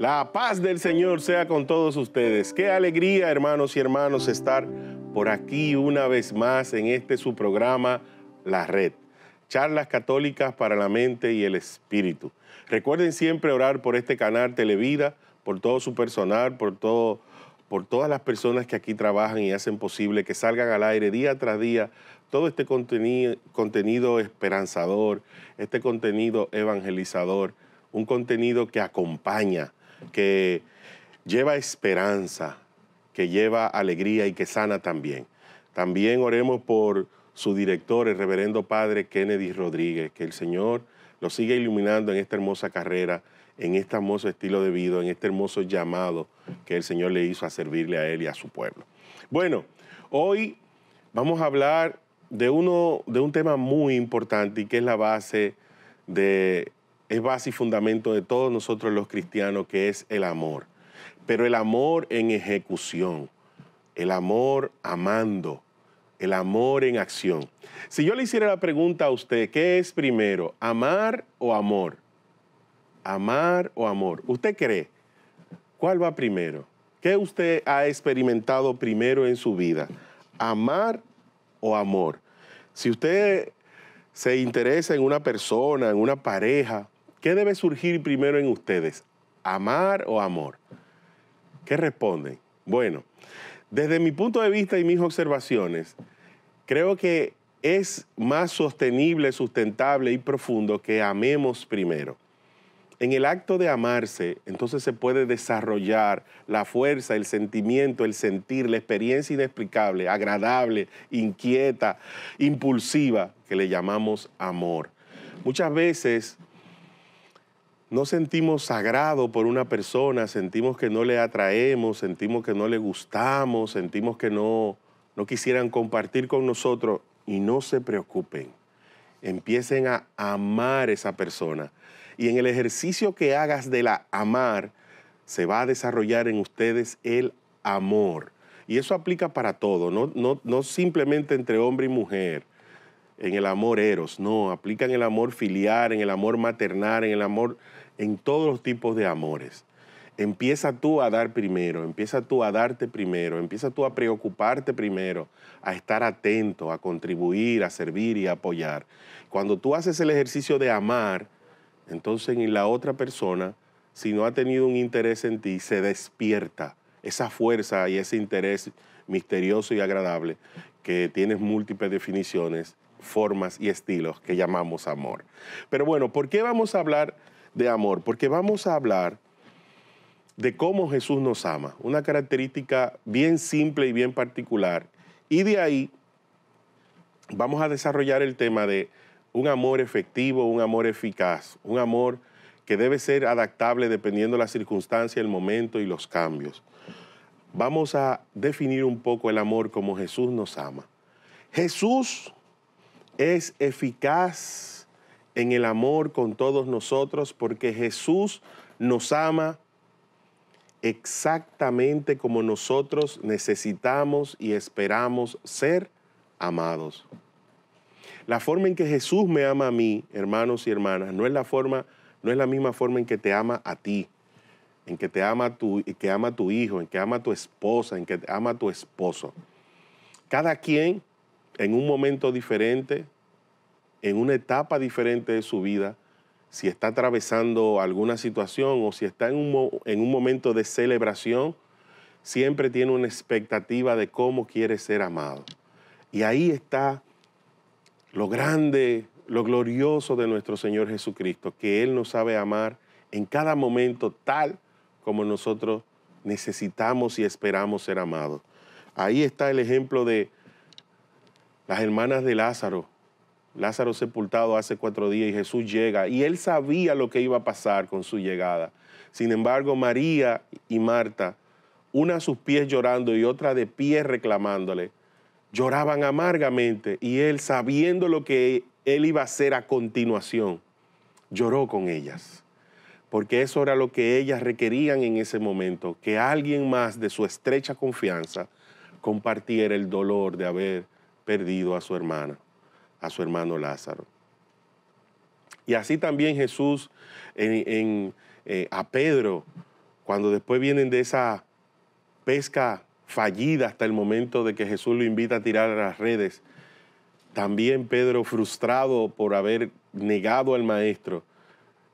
La paz del Señor sea con todos ustedes. Qué alegría, hermanos y hermanos, estar por aquí una vez más en este su programa, La Red. Charlas católicas para la mente y el espíritu. Recuerden siempre orar por este canal Televida, por todo su personal, por, todo, por todas las personas que aquí trabajan y hacen posible que salgan al aire día tras día todo este contenido esperanzador, este contenido evangelizador, un contenido que acompaña, que lleva esperanza, que lleva alegría y que sana también. También oremos por su director, el reverendo padre Kennedy Rodríguez, que el Señor lo siga iluminando en esta hermosa carrera, en este hermoso estilo de vida, en este hermoso llamado que el Señor le hizo a servirle a él y a su pueblo. Bueno, hoy vamos a hablar de, uno, de un tema muy importante y que es la base de es base y fundamento de todos nosotros los cristianos, que es el amor. Pero el amor en ejecución, el amor amando, el amor en acción. Si yo le hiciera la pregunta a usted, ¿qué es primero, amar o amor? Amar o amor. ¿Usted cree? ¿Cuál va primero? ¿Qué usted ha experimentado primero en su vida? ¿Amar o amor? Si usted se interesa en una persona, en una pareja, ¿Qué debe surgir primero en ustedes? ¿Amar o amor? ¿Qué responden? Bueno, desde mi punto de vista y mis observaciones, creo que es más sostenible, sustentable y profundo que amemos primero. En el acto de amarse, entonces se puede desarrollar la fuerza, el sentimiento, el sentir, la experiencia inexplicable, agradable, inquieta, impulsiva, que le llamamos amor. Muchas veces no sentimos sagrado por una persona, sentimos que no le atraemos, sentimos que no le gustamos, sentimos que no, no quisieran compartir con nosotros y no se preocupen. Empiecen a amar esa persona. Y en el ejercicio que hagas de la amar, se va a desarrollar en ustedes el amor. Y eso aplica para todo, no, no, no simplemente entre hombre y mujer en el amor eros, no, aplica en el amor filial, en el amor maternal, en el amor en todos los tipos de amores. Empieza tú a dar primero, empieza tú a darte primero, empieza tú a preocuparte primero, a estar atento, a contribuir, a servir y a apoyar. Cuando tú haces el ejercicio de amar, entonces en la otra persona, si no ha tenido un interés en ti, se despierta esa fuerza y ese interés misterioso y agradable que tienes múltiples definiciones, formas y estilos que llamamos amor. Pero bueno, ¿por qué vamos a hablar de amor, porque vamos a hablar de cómo Jesús nos ama, una característica bien simple y bien particular. Y de ahí vamos a desarrollar el tema de un amor efectivo, un amor eficaz, un amor que debe ser adaptable dependiendo de la circunstancia, el momento y los cambios. Vamos a definir un poco el amor como Jesús nos ama. Jesús es eficaz en el amor con todos nosotros porque Jesús nos ama exactamente como nosotros necesitamos y esperamos ser amados. La forma en que Jesús me ama a mí, hermanos y hermanas, no es la forma, no es la misma forma en que te ama a ti, en que te ama tu, ama a tu hijo, en que ama a tu esposa, en que te ama a tu esposo. Cada quien en un momento diferente, en una etapa diferente de su vida, si está atravesando alguna situación o si está en un, en un momento de celebración, siempre tiene una expectativa de cómo quiere ser amado. Y ahí está lo grande, lo glorioso de nuestro Señor Jesucristo, que Él nos sabe amar en cada momento tal como nosotros necesitamos y esperamos ser amados. Ahí está el ejemplo de las hermanas de Lázaro, Lázaro sepultado hace cuatro días y Jesús llega y él sabía lo que iba a pasar con su llegada. Sin embargo, María y Marta, una a sus pies llorando y otra de pie reclamándole, lloraban amargamente y él, sabiendo lo que él iba a hacer a continuación, lloró con ellas. Porque eso era lo que ellas requerían en ese momento, que alguien más de su estrecha confianza compartiera el dolor de haber perdido a su hermana a su hermano Lázaro. Y así también Jesús eh, a Pedro, cuando después vienen de esa pesca fallida hasta el momento de que Jesús lo invita a tirar a las redes, también Pedro, frustrado por haber negado al maestro,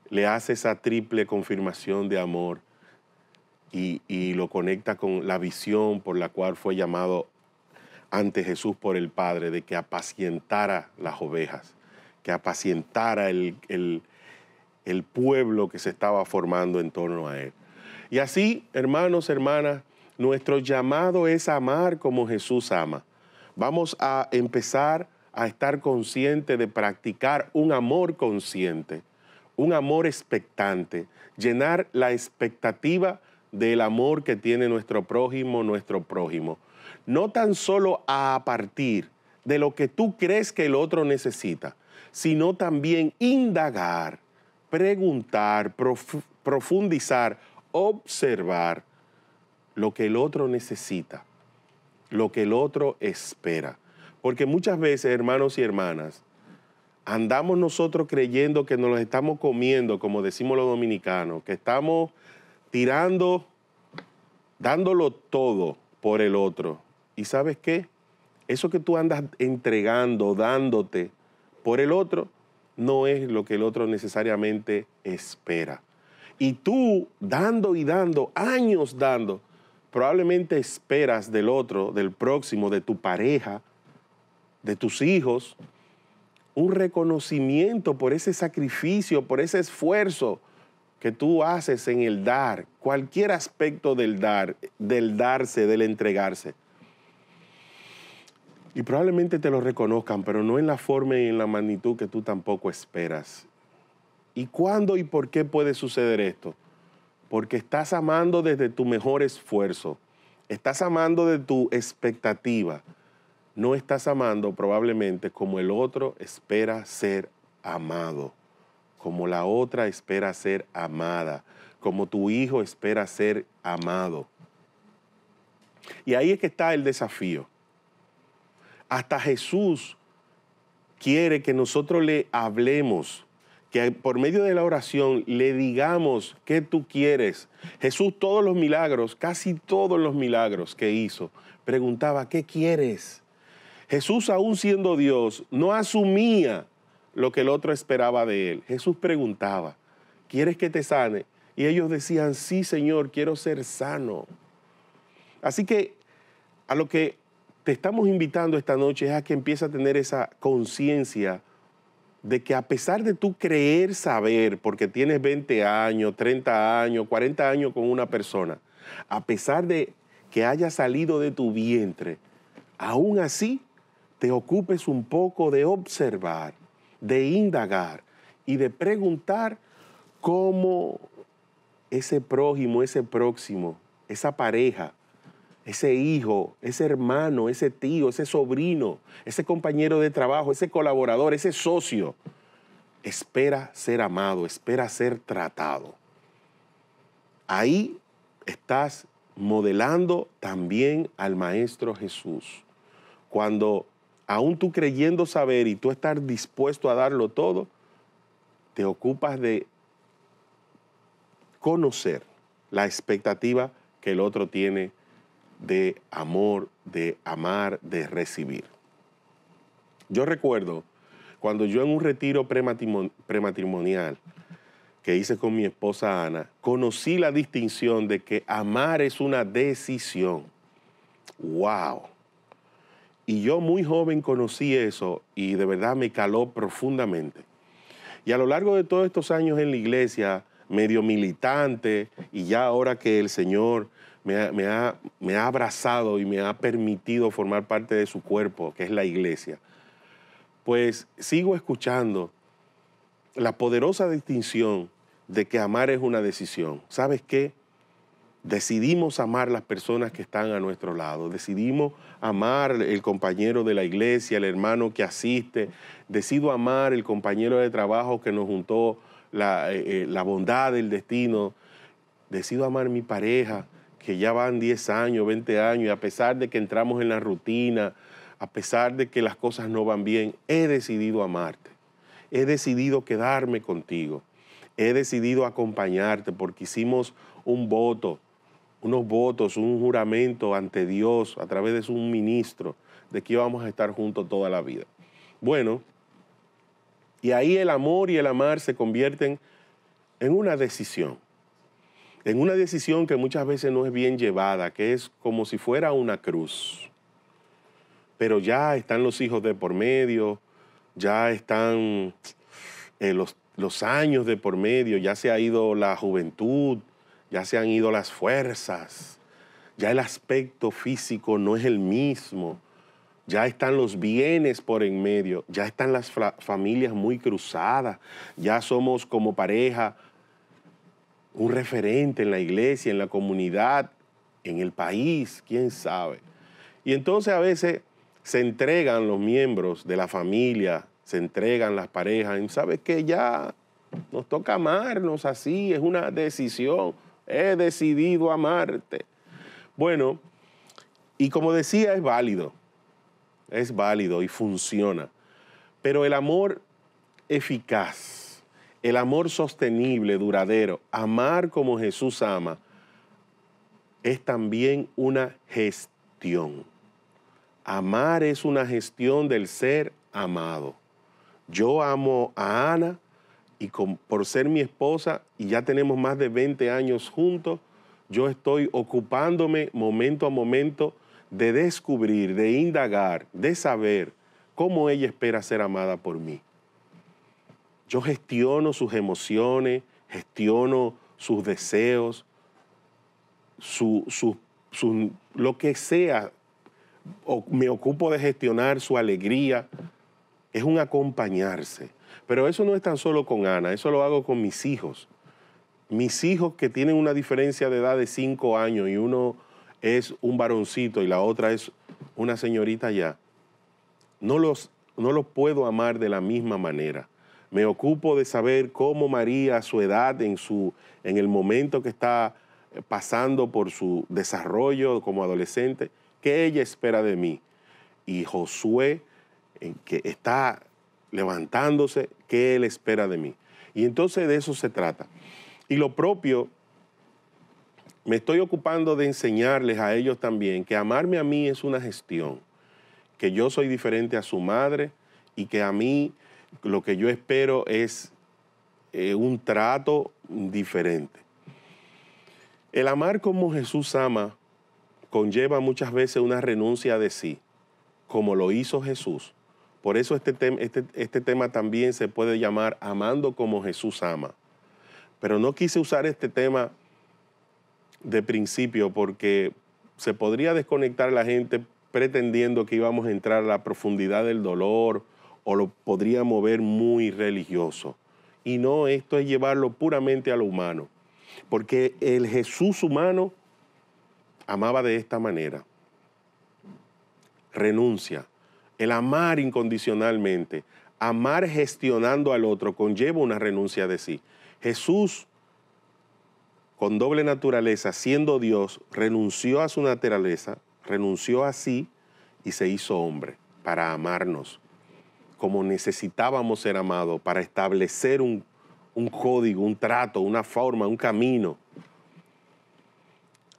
le hace esa triple confirmación de amor y, y, lo conecta con la visión por la cual fue llamado ante Jesús por el Padre de que apacientara las ovejas, que apacientara el, pueblo que se estaba formando en torno a él. Y así, hermanos, hermanas, nuestro llamado es amar como Jesús ama. Vamos a empezar a estar consciente de practicar un amor consciente, un amor expectante, llenar la expectativa del amor que tiene nuestro prójimo, nuestro prójimo no tan solo a partir de lo que tú crees que el otro necesita, sino también indagar, preguntar, profundizar, observar lo que el otro necesita, lo que el otro espera. Porque muchas veces, hermanos y hermanas, andamos nosotros creyendo que nos los estamos comiendo, como decimos los dominicanos, que estamos tirando, dándolo todo por el otro. ¿Y sabes qué? Eso que tú andas entregando, dándote por el otro, no es lo que el otro necesariamente espera. Y tú, dando y dando, años dando, probablemente esperas del otro, del próximo, de tu pareja, de tus hijos, un reconocimiento por ese sacrificio, por ese esfuerzo que tú haces en el dar, cualquier aspecto del dar, del darse, del entregarse. Y probablemente te lo reconozcan, pero no en la forma y en la magnitud que tú tampoco esperas. ¿Y cuándo y por qué puede suceder esto? Porque estás amando desde tu mejor esfuerzo, estás amando de tu expectativa, no estás amando probablemente como el otro espera ser amado, como la otra espera ser amada, como tu hijo espera ser amado. Y ahí es que está el desafío. Hasta Jesús quiere que nosotros le hablemos, que por medio de la oración le digamos qué tú quieres. Jesús todos los milagros, casi todos los milagros que hizo, preguntaba, ¿qué quieres? Jesús, aún siendo Dios, no asumía lo que el otro esperaba de él. Jesús preguntaba, ¿quieres que te sane? Y ellos decían, sí, Señor, quiero ser sano. Así que a lo que te estamos invitando esta noche a que empieces a tener esa conciencia de que a pesar de tú creer saber, porque tienes 20 años, 30 años, 40 años con una persona, a pesar de que haya salido de tu vientre, aún así te ocupes un poco de observar, de indagar y de preguntar cómo ese prójimo, ese próximo, esa pareja, ese hijo, ese hermano, ese tío, ese sobrino, ese compañero de trabajo, ese colaborador, ese socio, espera ser amado, espera ser tratado. Ahí estás modelando también al Maestro Jesús. Cuando aún tú creyendo saber y tú estar dispuesto a darlo todo, te ocupas de conocer la expectativa que el otro tiene de amor, de amar, de recibir. Yo recuerdo cuando yo en un retiro prematrimonial que hice con mi esposa Ana, conocí la distinción de que amar es una decisión. ¡Wow! Y yo muy joven conocí eso y de verdad me caló profundamente. Y a lo largo de todos estos años en la iglesia, medio militante, y ya ahora que el Señor me ha, abrazado y me ha permitido formar parte de su cuerpo, que es la iglesia, pues sigo escuchando la poderosa distinción de que amar es una decisión. ¿Sabes qué? Decidimos amar las personas que están a nuestro lado, decidimos amar el compañero de la iglesia, el hermano que asiste, decido amar el compañero de trabajo que nos juntó la, eh, eh, la bondad del destino, decido amar mi pareja, que ya van 10 años, 20 años, y a pesar de que entramos en la rutina, a pesar de que las cosas no van bien, he decidido amarte, he decidido quedarme contigo, he decidido acompañarte porque hicimos un voto, unos votos, un juramento ante Dios a través de un ministro de que íbamos a estar juntos toda la vida. Bueno, y ahí el amor y el amar se convierten en una decisión en una decisión que muchas veces no es bien llevada, que es como si fuera una cruz. Pero ya están los hijos de por medio, ya están eh, los, los años de por medio, ya se ha ido la juventud, ya se han ido las fuerzas, ya el aspecto físico no es el mismo, ya están los bienes por en medio, ya están las familias muy cruzadas, ya somos como pareja un referente en la iglesia, en la comunidad, en el país, quién sabe. Y entonces a veces se entregan los miembros de la familia, se entregan las parejas, y sabes que ya nos toca amarnos así, es una decisión, he decidido amarte. Bueno, y como decía, es válido, es válido y funciona, pero el amor eficaz el amor sostenible, duradero, amar como Jesús ama, es también una gestión. Amar es una gestión del ser amado. Yo amo a Ana y por ser mi esposa y ya tenemos más de 20 años juntos, yo estoy ocupándome momento a momento de descubrir, de indagar, de saber cómo ella espera ser amada por mí. Yo gestiono sus emociones, gestiono sus deseos, lo que sea. O me ocupo de gestionar su alegría. Es un acompañarse. Pero eso no es tan solo con Ana, eso lo hago con mis hijos. Mis hijos que tienen una diferencia de edad de cinco años y uno es un varoncito y la otra es una señorita ya, no los, no los puedo amar de la misma manera me ocupo de saber cómo María a su edad, en, su, en el momento que está eh, pasando por su desarrollo como adolescente, qué ella espera de mí. Y Josué, en que está levantándose, qué él espera de mí. Y entonces de eso se trata. Y lo propio, me estoy ocupando de enseñarles a ellos también que amarme a mí es una gestión, que yo soy diferente a su madre y que a mí lo que yo espero es eh, un trato diferente. El amar como Jesús ama conlleva muchas veces una renuncia de sí, como lo hizo Jesús. Por eso este, este, este tema también se puede llamar amando como Jesús ama. Pero no quise usar este tema de principio porque se podría desconectar la gente pretendiendo que íbamos a entrar a la profundidad del dolor, o lo podría mover muy religioso. Y no, esto es llevarlo puramente a lo humano, porque el Jesús humano amaba de esta manera. Renuncia. El amar incondicionalmente, amar gestionando al otro conlleva una renuncia de sí. Jesús, con doble naturaleza, siendo Dios, renunció a su naturaleza, renunció a sí y se hizo hombre para amarnos como necesitábamos ser amados para establecer un, código, un trato, una forma, un camino.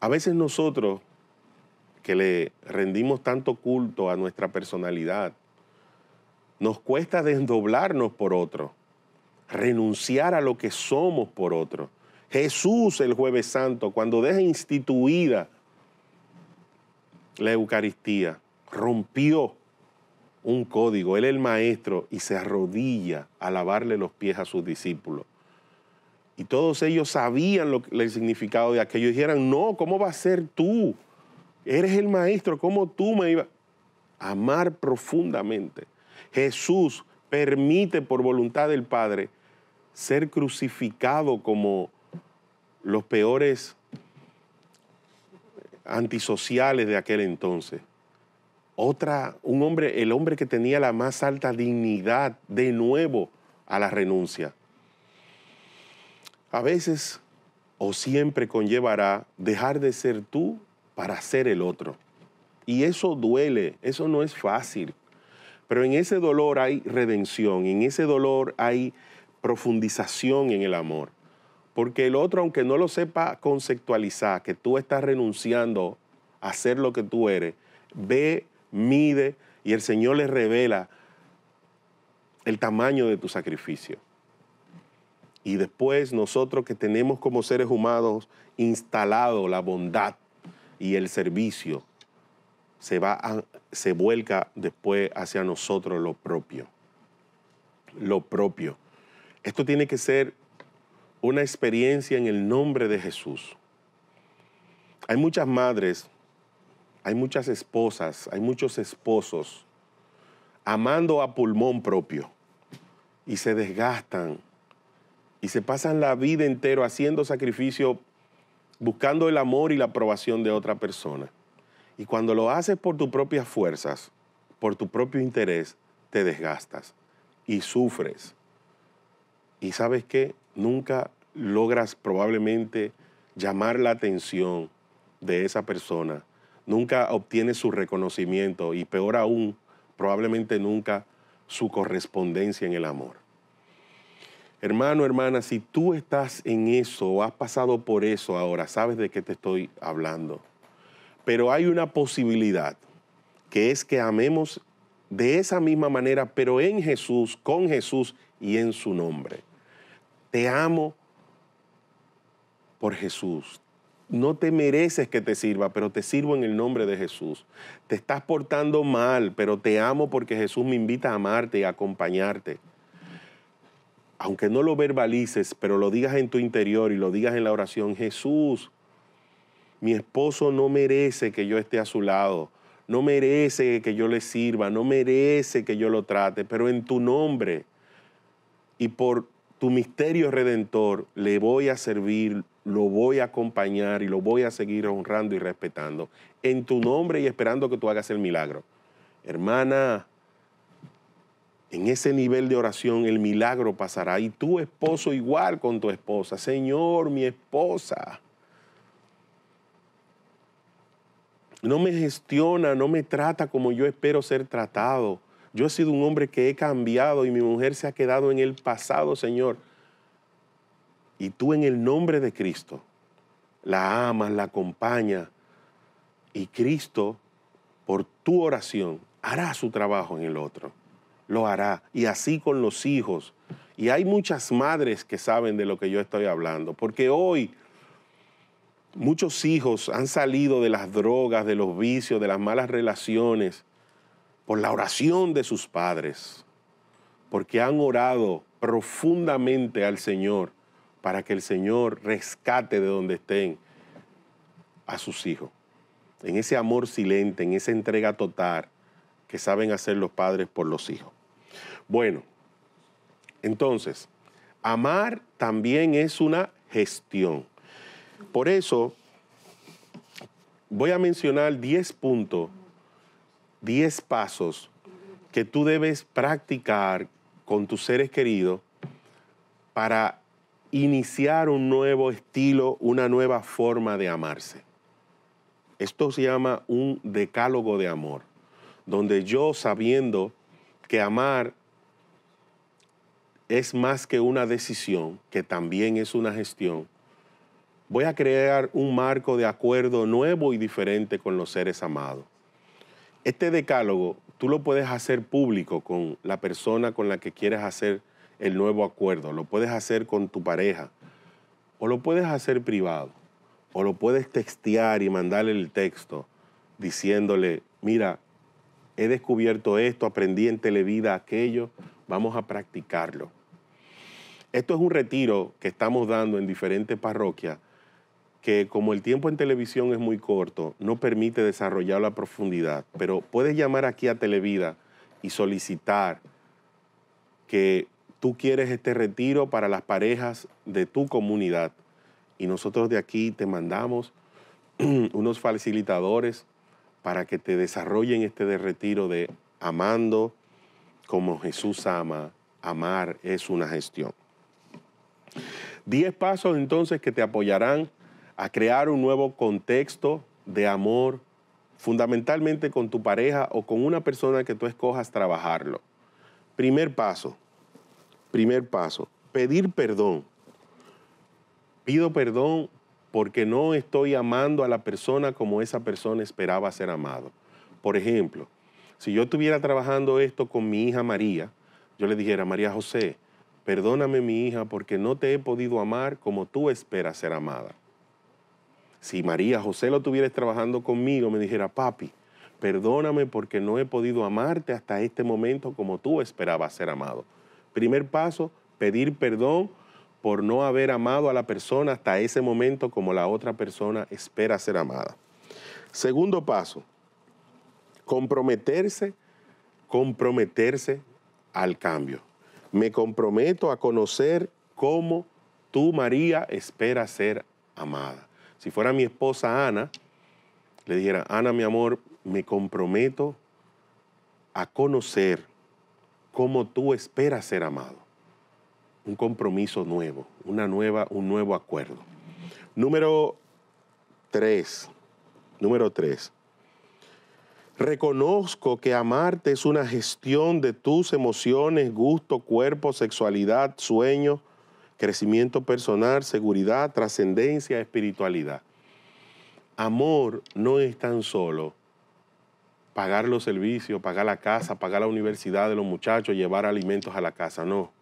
A veces nosotros que le rendimos tanto culto a nuestra personalidad, nos cuesta desdoblarnos por otro, renunciar a lo que somos por otro. Jesús el jueves santo, cuando deja instituida la Eucaristía, rompió un código, él es el maestro y se arrodilla a lavarle los pies a sus discípulos. Y todos ellos sabían lo, el significado de aquello. Y dijeran, no, ¿cómo vas a ser tú? Eres el maestro, ¿cómo tú me ibas? Amar profundamente. Jesús permite por voluntad del Padre ser crucificado como los peores antisociales de aquel entonces otra, un hombre, el hombre que tenía la más alta dignidad, de nuevo a la renuncia. A veces o siempre conllevará dejar de ser tú para ser el otro. Y eso duele, eso no es fácil. Pero en ese dolor hay redención, en ese dolor hay profundización en el amor. Porque el otro, aunque no lo sepa conceptualizar, que tú estás renunciando a ser lo que tú eres, ve mide y el Señor le revela el tamaño de tu sacrificio. Y después nosotros que tenemos como seres humanos instalado la bondad y el servicio, se, va se vuelca después hacia nosotros lo propio. Lo propio. Esto tiene que ser una experiencia en el nombre de Jesús. Hay muchas madres hay muchas esposas, hay muchos esposos amando a pulmón propio y se desgastan y se pasan la vida entera haciendo sacrificio, buscando el amor y la aprobación de otra persona. Y cuando lo haces por tus propias fuerzas, por tu propio interés, te desgastas y sufres. Y sabes qué, nunca logras probablemente llamar la atención de esa persona nunca obtiene su reconocimiento y peor aún, probablemente nunca su correspondencia en el amor. Hermano, hermana, si tú estás en eso o has pasado por eso ahora, sabes de qué te estoy hablando. Pero hay una posibilidad, que es que amemos de esa misma manera, pero en Jesús, con Jesús y en su nombre. Te amo por Jesús, no te mereces que te sirva, pero te sirvo en el nombre de Jesús. Te estás portando mal, pero te amo porque Jesús me invita a amarte y a acompañarte. Aunque no lo verbalices, pero lo digas en tu interior y lo digas en la oración, Jesús, mi esposo no merece que yo esté a su lado, no merece que yo le sirva, no merece que yo lo trate, pero en tu nombre y por tu misterio redentor le voy a servir, lo voy a acompañar y lo voy a seguir honrando y respetando en tu nombre y esperando que tú hagas el milagro. Hermana, en ese nivel de oración el milagro pasará y tu esposo igual con tu esposa. Señor, mi esposa. No me gestiona, no me trata como yo espero ser tratado yo he sido un hombre que he cambiado y mi mujer se ha quedado en el pasado, Señor. Y tú en el nombre de Cristo la amas, la acompañas. Y Cristo, por tu oración, hará su trabajo en el otro. Lo hará. Y así con los hijos. Y hay muchas madres que saben de lo que yo estoy hablando. Porque hoy muchos hijos han salido de las drogas, de los vicios, de las malas relaciones por la oración de sus padres, porque han orado profundamente al Señor para que el Señor rescate de donde estén a sus hijos. En ese amor silente, en esa entrega total que saben hacer los padres por los hijos. Bueno, entonces, amar también es una gestión. Por eso, voy a mencionar 10 puntos 10 pasos que tú debes practicar con tus seres queridos para iniciar un nuevo estilo, una nueva forma de amarse. Esto se llama un decálogo de amor, donde yo sabiendo que amar es más que una decisión, que también es una gestión, voy a crear un marco de acuerdo nuevo y diferente con los seres amados. Este decálogo tú lo puedes hacer público con la persona con la que quieres hacer el nuevo acuerdo, lo puedes hacer con tu pareja, o lo puedes hacer privado, o lo puedes textear y mandarle el texto diciéndole, mira, he descubierto esto, aprendí en televida aquello, vamos a practicarlo. Esto es un retiro que estamos dando en diferentes parroquias que como el tiempo en televisión es muy corto, no permite desarrollar la profundidad, pero puedes llamar aquí a Televida y solicitar que tú quieres este retiro para las parejas de tu comunidad. Y nosotros de aquí te mandamos unos facilitadores para que te desarrollen este retiro de amando como Jesús ama. Amar es una gestión. Diez pasos entonces que te apoyarán a crear un nuevo contexto de amor, fundamentalmente con tu pareja o con una persona que tú escojas trabajarlo. Primer paso, primer paso, pedir perdón. Pido perdón porque no estoy amando a la persona como esa persona esperaba ser amado. Por ejemplo, si yo estuviera trabajando esto con mi hija María, yo le dijera, María José, perdóname mi hija porque no te he podido amar como tú esperas ser amada. Si María José lo tuvieras trabajando conmigo, me dijera, papi, perdóname porque no he podido amarte hasta este momento como tú esperabas ser amado. Primer paso, pedir perdón por no haber amado a la persona hasta ese momento como la otra persona espera ser amada. Segundo paso, comprometerse, comprometerse al cambio. Me comprometo a conocer cómo tú, María, esperas ser amada. Si fuera mi esposa Ana, le dijera, Ana, mi amor, me comprometo a conocer cómo tú esperas ser amado. Un compromiso nuevo, una nueva, un nuevo acuerdo. Número tres, número tres. Reconozco que amarte es una gestión de tus emociones, gusto, cuerpo, sexualidad, sueño, crecimiento personal, seguridad, trascendencia, espiritualidad. Amor no es tan solo pagar los servicios, pagar la casa, pagar la universidad de los muchachos, llevar alimentos a la casa, no.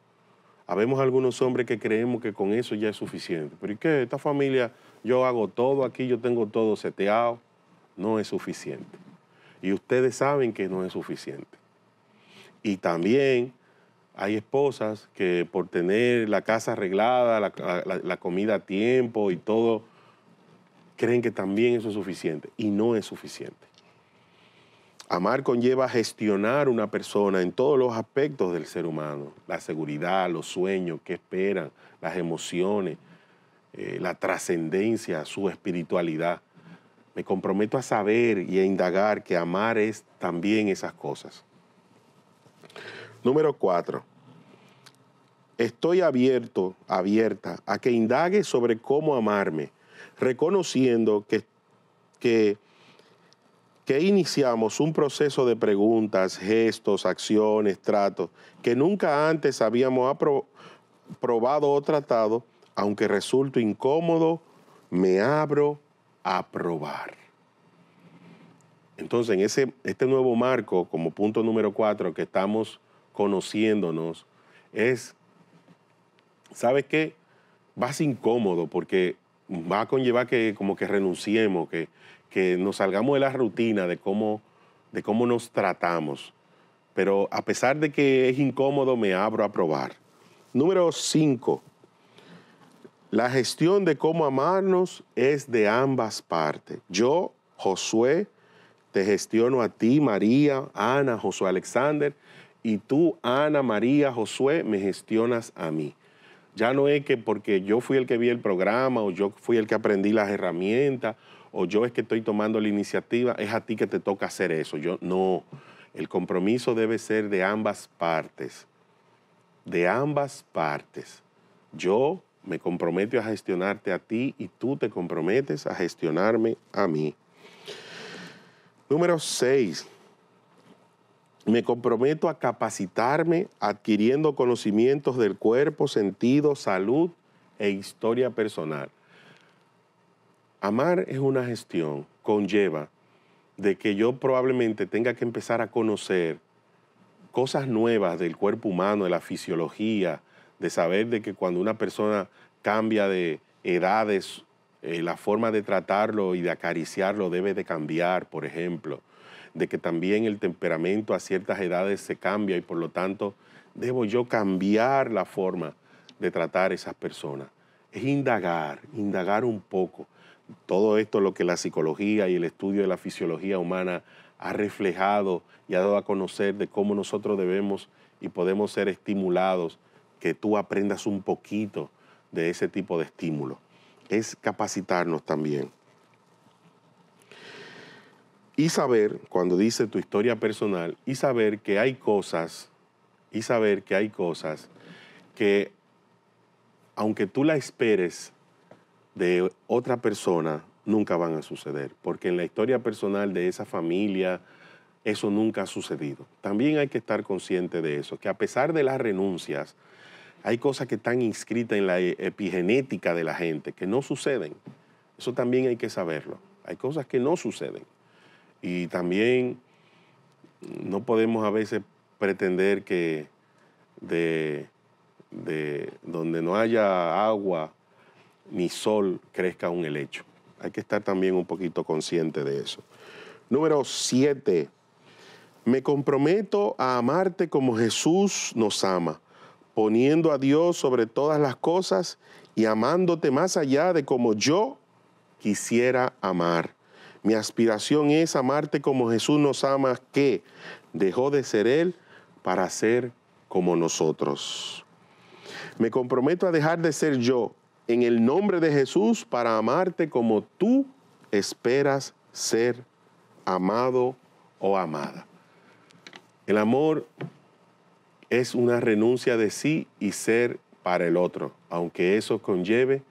Habemos algunos hombres que creemos que con eso ya es suficiente. Pero ¿y qué? Esta familia, yo hago todo aquí, yo tengo todo seteado. No es suficiente. Y ustedes saben que no es suficiente. Y también hay esposas que por tener la casa arreglada, la, comida a tiempo y todo, creen que también eso es suficiente y no es suficiente. Amar conlleva gestionar una persona en todos los aspectos del ser humano, la seguridad, los sueños, que esperan, las emociones, eh, la trascendencia, su espiritualidad. Me comprometo a saber y a indagar que amar es también esas cosas. Número cuatro, estoy abierto, abierta a que indague sobre cómo amarme, reconociendo que, que, iniciamos un proceso de preguntas, gestos, acciones, tratos, que nunca antes habíamos probado o tratado, aunque resulto incómodo, me abro a probar. Entonces, en ese, este nuevo marco, como punto número cuatro que estamos conociéndonos, es, ¿sabes qué? Vas incómodo porque va a conllevar que como que renunciemos, que, que nos salgamos de la rutina de cómo, de cómo nos tratamos. Pero a pesar de que es incómodo, me abro a probar. Número cinco... La gestión de cómo amarnos es de ambas partes. Yo, Josué, te gestiono a ti, María, Ana, Josué Alexander, y tú, Ana, María, Josué, me gestionas a mí. Ya no es que porque yo fui el que vi el programa o yo fui el que aprendí las herramientas o yo es que estoy tomando la iniciativa, es a ti que te toca hacer eso. Yo no. El compromiso debe ser de ambas partes. De ambas partes. Yo me comprometo a gestionarte a ti y tú te comprometes a gestionarme a mí. Número 6 me comprometo a capacitarme adquiriendo conocimientos del cuerpo, sentido, salud e historia personal. Amar es una gestión, conlleva de que yo probablemente tenga que empezar a conocer cosas nuevas del cuerpo humano, de la fisiología, de saber de que cuando una persona cambia de edades, eh, la forma de tratarlo y de acariciarlo debe de cambiar, por ejemplo de que también el temperamento a ciertas edades se cambia y por lo tanto debo yo cambiar la forma de tratar a esas personas. Es indagar, indagar un poco. Todo esto lo que la psicología y el estudio de la fisiología humana ha reflejado y ha dado a conocer de cómo nosotros debemos y podemos ser estimulados, que tú aprendas un poquito de ese tipo de estímulo. Es capacitarnos también y saber, cuando dice tu historia personal, y saber que hay cosas, y saber que hay cosas que, aunque tú la esperes de otra persona, nunca van a suceder, porque en la historia personal de esa familia, eso nunca ha sucedido. También hay que estar consciente de eso, que a pesar de las renuncias, hay cosas que están inscritas en la e, epigenética de la gente que no suceden. Eso también hay que saberlo. Hay cosas que no suceden. Y también no podemos a veces pretender que de, donde no haya agua ni sol crezca un helecho. Hay que estar también un poquito consciente de eso. Número siete, me comprometo a amarte como Jesús nos ama, poniendo a Dios sobre todas las cosas y amándote más allá de como yo quisiera amar. Mi aspiración es amarte como Jesús nos ama, que dejó de ser Él para ser como nosotros. Me comprometo a dejar de ser yo en el nombre de Jesús para amarte como tú esperas ser amado o amada. El amor es una renuncia de sí y ser para el otro, aunque eso conlleve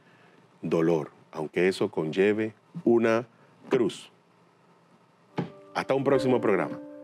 dolor, aunque eso conlleve una Cruz. Hasta un próximo programa.